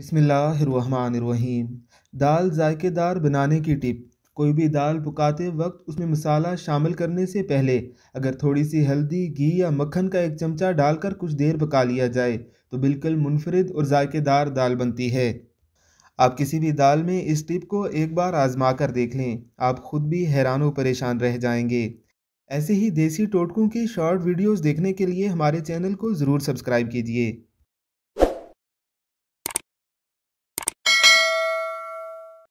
बिसमीम दाल जायकेदार बनाने की टिप कोई भी दाल पकाते वक्त उसमें मसाला शामिल करने से पहले अगर थोड़ी सी हल्दी घी या मक्खन का एक चमचा डालकर कुछ देर पका लिया जाए तो बिल्कुल मुनफरद और जायकेदार दाल बनती है आप किसी भी दाल में इस टिप को एक बार आजमा कर देख लें आप खुद भी हैरान और परेशान रह जाएंगे ऐसे ही देसी टोटकों की शॉर्ट वीडियोज़ देखने के लिए हमारे चैनल को ज़रूर सब्सक्राइब कीजिए